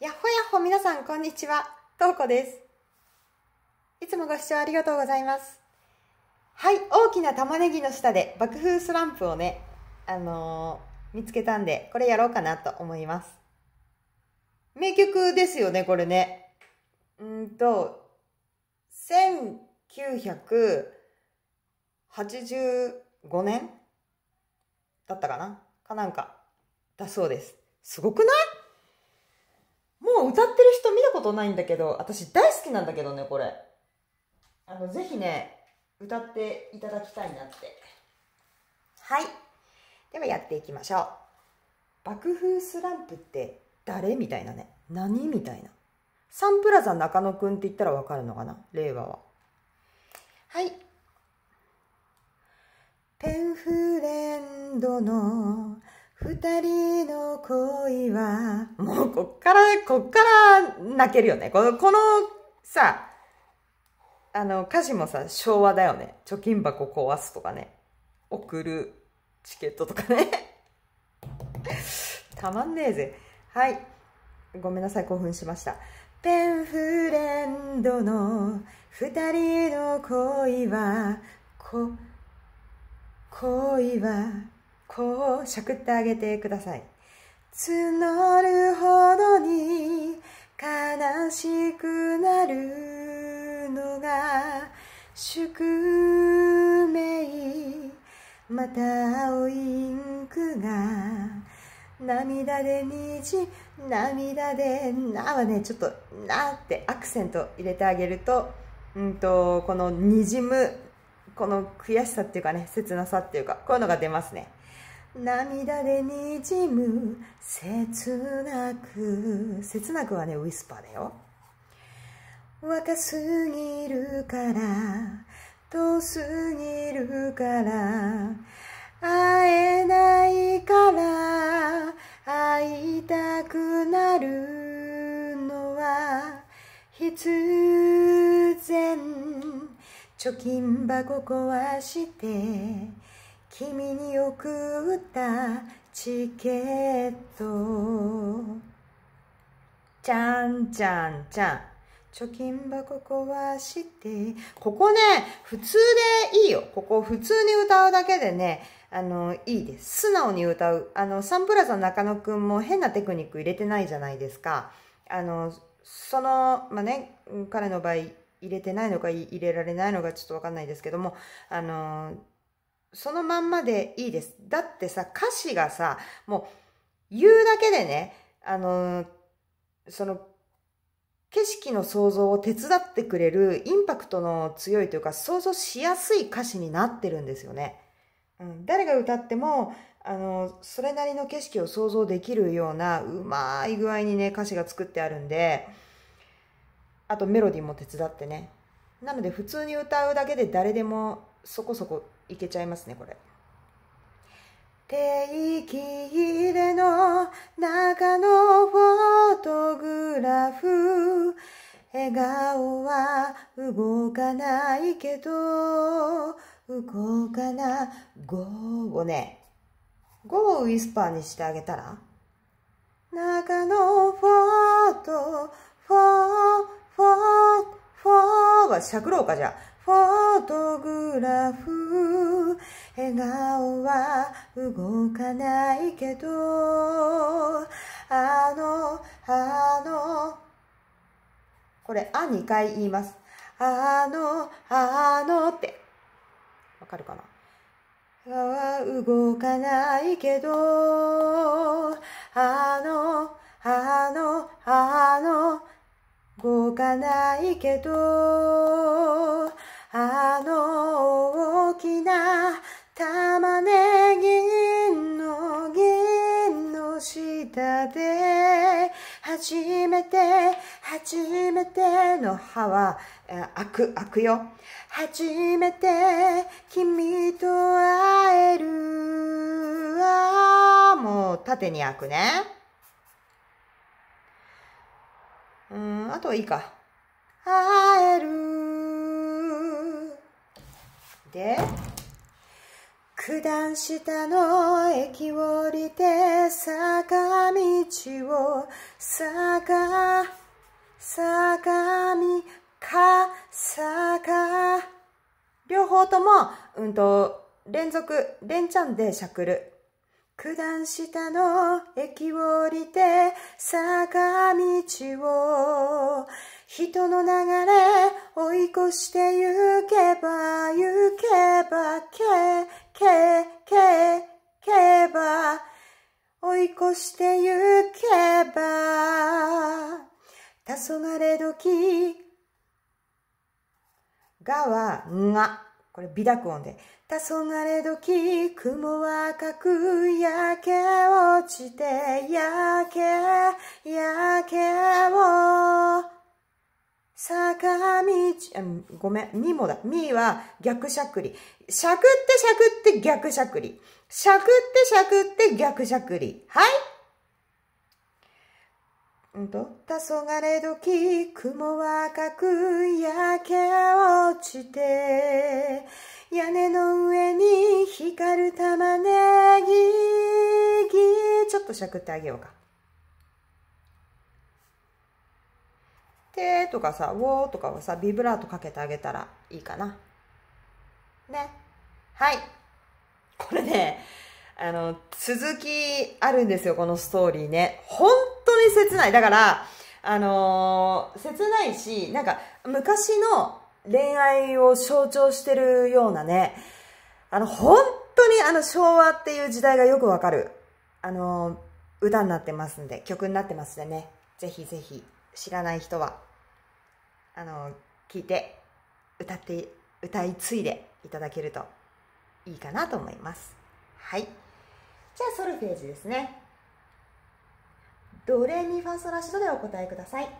やっほやっほ皆さんこんにちは、とうこです。いつもご視聴ありがとうございます。はい、大きな玉ねぎの下で爆風スランプをね、あのー、見つけたんで、これやろうかなと思います。名曲ですよね、これね。うんと、1985年だったかなかなんか、だそうです。すごくない歌ってる人見たことないんだけど、私大好きなんだけどね、これ。あの、ぜひね、歌っていただきたいなって。はい。ではやっていきましょう。爆風スランプって誰みたいなね。何みたいな。サンプラザ中野くんって言ったらわかるのかな令和は。はい。ペンフレンドの二人の恋は、もうこっから、こっから泣けるよね。この、このさ、あの、歌詞もさ、昭和だよね。貯金箱壊すとかね。送るチケットとかね。たまんねえぜ。はい。ごめんなさい、興奮しました。ペンフレンドの二人の恋は、こ、恋は、こうしゃくってあげてください。募るほどに悲しくなるのが宿命また青いインクが涙で虹涙でなはねちょっとなってアクセント入れてあげると,、うんと、このにじむこの悔しさっていうかね切なさっていうかこういうのが出ますね。涙でにじむ切なく切なくはねウィスパーだよ若すぎるから遠すぎるから会えないから会いたくなるのは必然貯金箱壊して君に送ったチケットじゃんじゃんじゃん貯金箱壊してここね普通でいいよここ普通に歌うだけでねあのいいです素直に歌うあのサンプラザ中野くんも変なテクニック入れてないじゃないですかあのそのまあね彼の場合入れてないのか入れられないのかちょっとわかんないですけどもあのそのまんまでいいです。だってさ、歌詞がさ、もう、言うだけでね、あのー、その、景色の想像を手伝ってくれるインパクトの強いというか、想像しやすい歌詞になってるんですよね。うん、誰が歌っても、あの、それなりの景色を想像できるような、うまい具合にね、歌詞が作ってあるんで、あとメロディーも手伝ってね。なので普通に歌うだけで誰でもそこそこいけちゃいますねこれ。定期入れの中のフォトグラフ笑顔は動かないけど動かな5をね5をウィスパーにしてあげたら中のフォートフォフォフォはしゃくろうかじゃフォトグラフ笑顔は動かないけどあのあのこれ「あ」2回言います「あのあの」ってわかるかな笑顔は動かないけどあのあのあの動かないけどあのきな玉ねぎの銀の下で初めて初めての歯はあくあくよ初めて君と会えるあもう縦に開くねうんあとはいいか会えるで九段下の駅を降りて坂道を坂坂見か坂両方ともうんと連続連チャンでしゃくる九段下の駅を降りて坂道を人の流れ追い越して行けば行けばけけけけば追い越して行けば黄昏時がはがこれ美濁音で。黄昏時、雲は赤く焼け落ちて、焼け、焼けを、坂道、ごめん、にもだ。みは逆しゃくり。しゃくってしゃくって逆しゃくり。しゃくってしゃくって逆しゃくり。はいどったそ時雲は赤く焼け落ちて屋根の上に光る玉ねぎちょっとしゃくってあげようか。てとかさ、ウォーとかはさ、ビブラートかけてあげたらいいかな。ね。はい。これね、あの、続きあるんですよ、このストーリーね。本当に切ない。だから、あのー、切ないし、なんか、昔の恋愛を象徴してるようなね、あの、本当にあの、昭和っていう時代がよくわかる、あのー、歌になってますんで、曲になってますんでね、ぜひぜひ、知らない人は、あのー、聞いて、歌って、歌い継いでいただけるといいかなと思います。はい。じゃあソルフェージですね。ドレミファソラシドでお答えください。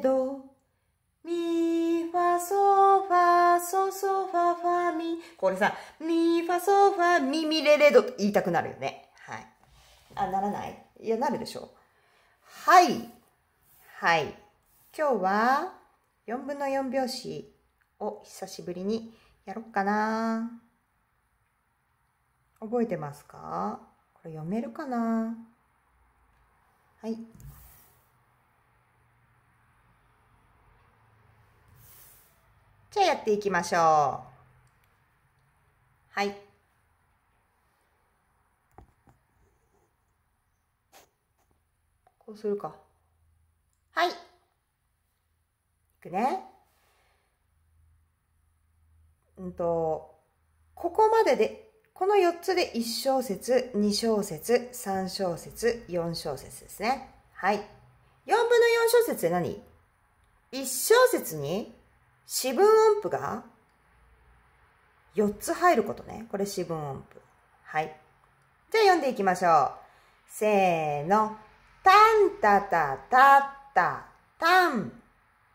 ドミファソファソソファファミこれさミファソファミミレレドと言いたくなるよねはいあならないいやなるでしょはいはい今日は4分の4拍子を久しぶりにやろっかな覚えてますかこれ読めるかなはい。じゃあやっていきましょう。はい。こうするか。はい。いくね。うんと、ここまでで、この4つで1小節、2小節、3小節、4小節ですね。はい。4分の4小節って何 ?1 小節に四分音符が4つ入ることね。これ四分音符。はい。じゃあ読んでいきましょう。せーの。たんたたたたたん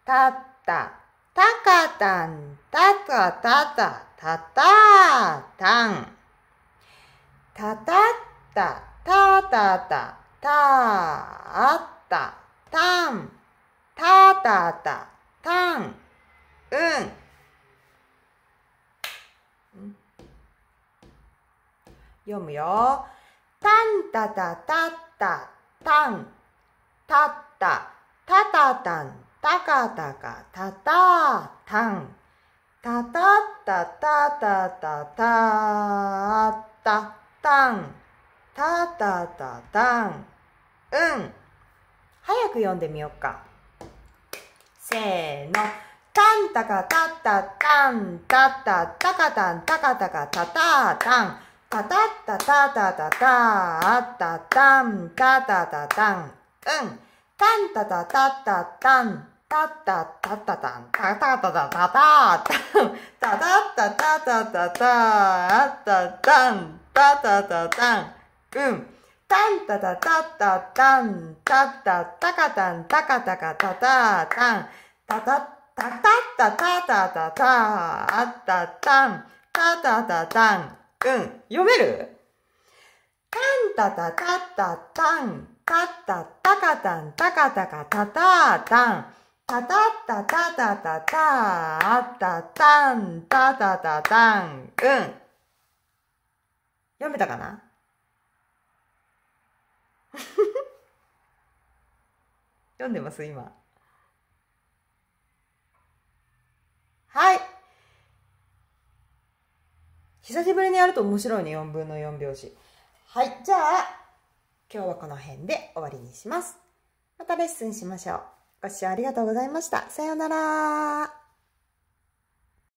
たたたかたんたたたたたたたんたたたたたたたたた。た。たたた。たたたたたうん。読むよ。たんたたたたたん。たったたたたん。たかたかたたたん。たたたたたたたたたん。たたたたん。うん。早く読んでみようか。せーの。タンタカタタタンタタタカタンタカタカタタタンタタタタタタタタタンタタタタンうんタンタタタタタンタタタタタンタタタタタタタタタタタタタタンタタタタンうんタンタタタタタンタタタカタンタカタカタタタンタタたたたたたたたあったたんたたたたんうん読めるたんたたたたたんたたたかたんたかたかたたたんたたたたたたたあたたんたたたたんうん読めたかな 読んでます今はい。久しぶりにやると面白いね、4分の4拍子。はい、じゃあ、今日はこの辺で終わりにします。またレッスンしましょう。ご視聴ありがとうございました。さようなら。